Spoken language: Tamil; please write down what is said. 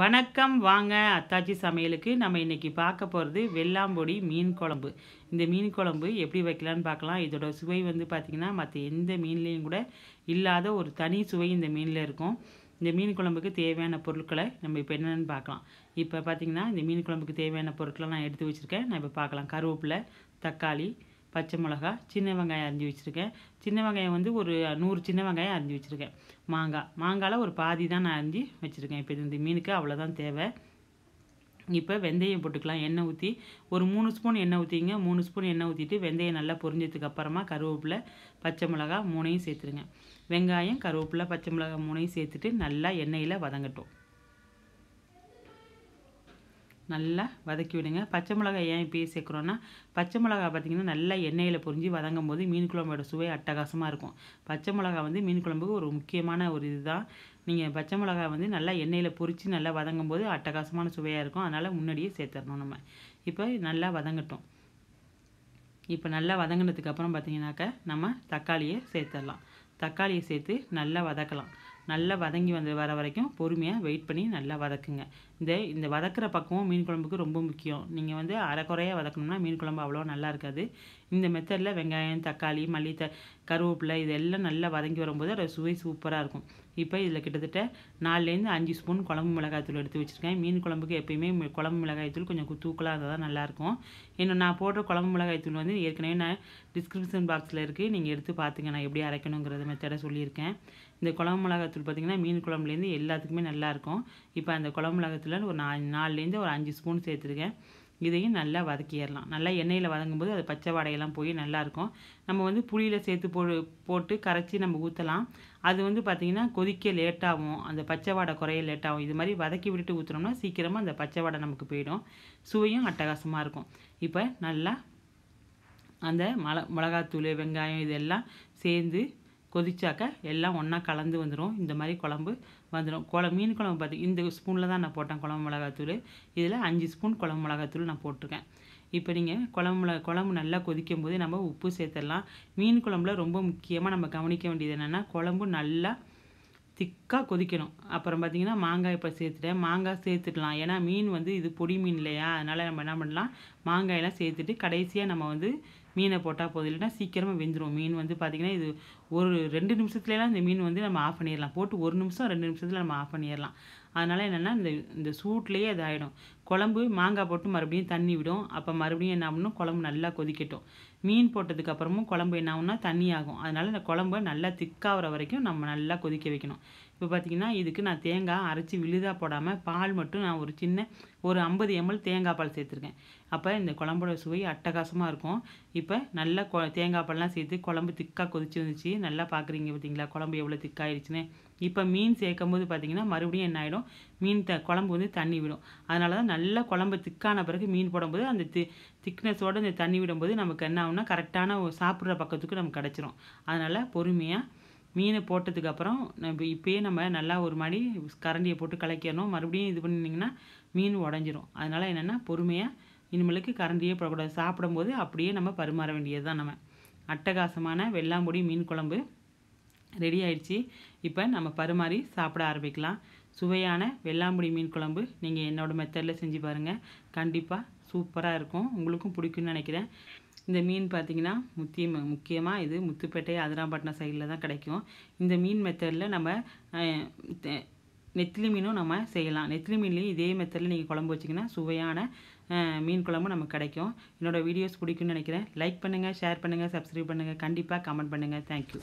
வணக்கம் வாங்க அத்தாச்சி சமையலுக்கு நம்ம இன்றைக்கி பார்க்க போகிறது வெள்ளாம்பொடி மீன் குழம்பு இந்த மீன் குழம்பு எப்படி வைக்கலான்னு பார்க்கலாம் இதோட சுவை வந்து பார்த்திங்கன்னா மற்ற எந்த மீன்லேயும் கூட இல்லாத ஒரு தனி சுவை இந்த மீனில் இருக்கும் இந்த மீன் குழம்புக்கு தேவையான பொருட்களை நம்ம இப்போ என்னென்னு பார்க்கலாம் இப்போ பார்த்திங்கன்னா இந்த மீன் குழம்புக்கு தேவையான பொருட்களை நான் எடுத்து வச்சுருக்கேன் நான் இப்போ பார்க்கலாம் கருவேப்பிலை தக்காளி பச்சை மிளகா சின்ன வெங்காயம் அரிஞ்சு வச்சுருக்கேன் சின்ன வெங்காயம் வந்து ஒரு நூறு சின்ன வெங்காயம் அரிஞ்சு வச்சுருக்கேன் மாங்காய் மாங்காயில் ஒரு பாதி தான் நான் அரிஞ்சு வச்சுருக்கேன் இப்போ இந்த மீனுக்கு அவ்வளோதான் தேவை இப்போ வெந்தயம் போட்டுக்கலாம் எண்ணெய் ஊற்றி ஒரு மூணு ஸ்பூன் எண்ணெய் ஊற்றிங்க மூணு ஸ்பூன் எண்ணெய் ஊற்றிட்டு வெந்தயம் நல்லா பொரிஞ்சதுக்கு அப்புறமா கருவேப்பிலை பச்சை மிளகா மூணையும் சேர்த்துருங்க வெங்காயம் கருவேப்பிலை பச்சை மிளகா மூணையும் சேர்த்துட்டு நல்லா எண்ணெயில் வதங்கட்டும் நல்லா வதக்கி விடுங்க பச்சை மிளகாய் ஏன் இப்போயே சேர்க்குறோன்னா பச்சை மிளகாய் பார்த்திங்கன்னா நல்லா எண்ணெயில் பொரிஞ்சு வதங்கும் போது மீன் குழம்போட சுவை அட்டகாசமாக இருக்கும் பச்சை மிளகாய் வந்து மீன் குழம்புக்கு ஒரு முக்கியமான ஒரு இதுதான் நீங்கள் பச்சை மிளகாய் வந்து நல்லா எண்ணெயில் பொரித்து நல்லா வதங்கும் போது அட்டகாசமான சுவையாக இருக்கும் அதனால் முன்னாடியே சேர்த்துடணும் நம்ம இப்போ நல்லா வதங்கட்டும் இப்போ நல்லா வதங்கினதுக்கப்புறம் பார்த்திங்கனாக்கா நம்ம தக்காளியை சேர்த்துடலாம் தக்காளியை சேர்த்து நல்லா வதக்கலாம் நல்லா வதங்கி வந்து வர வரைக்கும் பொறுமையாக வெயிட் பண்ணி நல்லா வதக்குங்க இந்த இந்த வதக்கிற பக்கமும் மீன் குழம்புக்கு ரொம்ப முக்கியம் நீங்கள் வந்து அரைக்குறையாக வதக்கணும்னா மீன் குழம்பு அவ்வளோ நல்லா இருக்காது இந்த மெத்தடில் வெங்காயம் தக்காளி மல்லி த கருவேப்பிலை இதெல்லாம் நல்லா வதங்கி வரும்போது அது சுவை சூப்பராக இருக்கும் இப்போ இதில் கிட்டத்தட்ட நாலுலேருந்து அஞ்சு ஸ்பூன் குழம்பு மிளகாய்த்தூள் எடுத்து வச்சுருக்கேன் மீன் குழம்புக்கு எப்பயுமே குழம்பு மிளகாய்த்தூள் கொஞ்சம் தூக்கலாக இருந்தால் தான் நல்லாயிருக்கும் இன்னும் நான் போடுற குழம்பு மிளகாய்த்தூள் வந்து ஏற்கனவே நான் டிஸ்கிரிப்ஷன் பாக்ஸில் இருக்குது நீங்கள் எடுத்து பார்த்துங்க நான் எப்படி அரைக்கணுங்கிறத மெத்தடை சொல்லியிருக்கேன் இந்த குழம்பு மிளகாத்தூள் பார்த்திங்கன்னா மீன் குழம்புலேருந்து எல்லாத்துக்குமே நல்லாயிருக்கும் இப்போ அந்த குழம்பு மிளகாத்தூள் ஒரு நாலு நாலுலேருந்து ஒரு அஞ்சு ஸ்பூன் சேர்த்துருக்கேன் இதையும் நல்லா வதக்கிடலாம் நல்லா எண்ணெயில் வதங்கும்போது அது பச்சை வாடையெல்லாம் போய் நல்லாயிருக்கும் நம்ம வந்து புளியில் சேர்த்து போ போட்டு கரைச்சி நம்ம ஊற்றலாம் அது வந்து பார்த்திங்கன்னா கொதிக்க லேட்டாகும் அந்த பச்சை வாடை குறைய லேட்டாகும் இது மாதிரி வதக்கி விட்டுட்டு ஊற்றுறோம்னா சீக்கிரமாக அந்த பச்சை வாடை நமக்கு போயிடும் சுவையும் அட்டகாசமாக இருக்கும் இப்போ நல்லா அந்த மிள மிளகாத்தூள் வெங்காயம் இதெல்லாம் சேர்ந்து கொதிச்சாக்க எல்லாம் ஒன்றா கலந்து வந்துடும் இந்த மாதிரி குழம்பு வந்துடும் குழம்பு மீன் குழம்பு பார்த்து இந்த ஸ்பூனில் தான் நான் போட்டேன் குழம்பு மிளகாத்தூள் இதில் அஞ்சு ஸ்பூன் குழம்பு மிளகாத்தூள் நான் போட்டிருக்கேன் இப்போ நீங்கள் குழம்பு குழம்புல குழம்பு நல்லா கொதிக்கும் போது நம்ம உப்பு சேர்த்துடலாம் மீன் குழம்புல ரொம்ப முக்கியமாக நம்ம கவனிக்க வேண்டியது என்னென்னா குழம்பு நல்லா திக்காக கொதிக்கணும் அப்புறம் பார்த்திங்கன்னா மாங்காய் இப்போ சேர்த்துட்டேன் மாங்காய் சேர்த்துடலாம் ஏன்னா மீன் வந்து இது பொடி மீன் இல்லையா அதனால் நம்ம என்ன பண்ணலாம் மாங்காயெல்லாம் சேர்த்துட்டு கடைசியாக நம்ம வந்து மீனை போட்டால் போதும் இல்லைனா சீக்கிரமாக வெந்துடும் மீன் வந்து பார்த்திங்கன்னா இது ஒரு ரெண்டு நிமிஷத்துலலாம் இந்த மீன் வந்து நம்ம ஆஃப் பண்ணிடலாம் போட்டு ஒரு நிமிஷம் ரெண்டு நிமிஷத்தில் நம்ம ஆஃப் பண்ணிடலாம் அதனால் என்னென்னா இந்த இந்த சூட்லேயே அது ஆகிடும் குழம்பு மாங்காய் போட்டு மறுபடியும் தண்ணி விடும் அப்போ மறுபடியும் என்ன ஆகணும் குழம்பு நல்லா கொதிக்கட்டும் மீன் போட்டதுக்கப்புறமும் குழம்பு என்ன ஆகும்னா தண்ணி ஆகும் அதனால் இந்த குழம்பு நல்லா திக்காகிற வரைக்கும் நம்ம நல்லா கொதிக்க வைக்கணும் இப்போ பார்த்தீங்கன்னா இதுக்கு நான் தேங்காய் அரைச்சி விழுதாக போடாமல் பால் மட்டும் நான் ஒரு சின்ன ஒரு ஐம்பது எம்எல் தேங்காய் பால் சேர்த்துருக்கேன் அப்போ இந்த குழம்போட சுவை அட்டகாசமாக இருக்கும் இப்போ நல்லா கொ தேங்காய் பால்லாம் சேர்த்து குழம்பு திக்காக கொதிச்சு வந்துச்சு நல்லா பார்க்குறீங்க பார்த்தீங்களா குழம்பு எவ்வளோ திக்காகிடுச்சுன்னு இப்போ மீன் சேர்க்கும் போது பார்த்தீங்கன்னா மறுபடியும் என்ன ஆகிடும் மீன் த குழம்பு வந்து தண்ணி விடும் அதனால தான் நல்லா குழம்பு திக்கான பிறகு மீன் போடும்போது அந்த தி திக்னஸோடு இந்த தண்ணி விடும்போது நமக்கு என்ன ஆகும்னா கரெக்டான சாப்பிட்ற பக்கத்துக்கு நமக்கு கிடச்சிரும் அதனால் பொறுமையாக மீன் போட்டதுக்கப்புறம் நம்ம இப்போயே நம்ம நல்லா ஒரு மாதிரி கரண்டியை போட்டு கலக்கிடணும் மறுபடியும் இது பண்ணிங்கன்னா மீன் உடஞ்சிரும் அதனால் என்னென்னா பொறுமையாக இனிமேலுக்கு கரண்டியே போடக்கூடாது சாப்பிடும்போது அப்படியே நம்ம பரிமாற வேண்டியது தான் நம்ம அட்டகாசமான வெள்ளாம்பொடி மீன் குழம்பு ரெடி ஆயிடுச்சு இப்போ நம்ம பரிமாறி சாப்பிட ஆரம்பிக்கலாம் சுவையான வெள்ளாம்புடி மீன் குழம்பு நீங்கள் என்னோடய மெத்தடில் செஞ்சு பாருங்கள் கண்டிப்பாக சூப்பராக இருக்கும் உங்களுக்கும் பிடிக்கும்னு நினைக்கிறேன் இந்த மீன் பார்த்திங்கன்னா முத்திய முக்கியமாக இது முத்துப்பேட்டை அதிராம்பட்டினம் சைடில் தான் கிடைக்கும் இந்த மீன் மெத்தடில் நம்ம நெத்திலி மீனும் நம்ம செய்யலாம் நெத்திலி மீன்லேயும் இதே மெத்தடில் நீங்கள் குழம்பு வச்சிங்கன்னா சுவையான மீன் குழம்பு நமக்கு கிடைக்கும் என்னோடய வீடியோஸ் பிடிக்கும்னு நினைக்கிறேன் லைக் பண்ணுங்கள் ஷேர் பண்ணுங்கள் சப்ஸ்கிரைப் பண்ணுங்கள் கண்டிப்பாக கமெண்ட் பண்ணுங்கள் தேங்க்யூ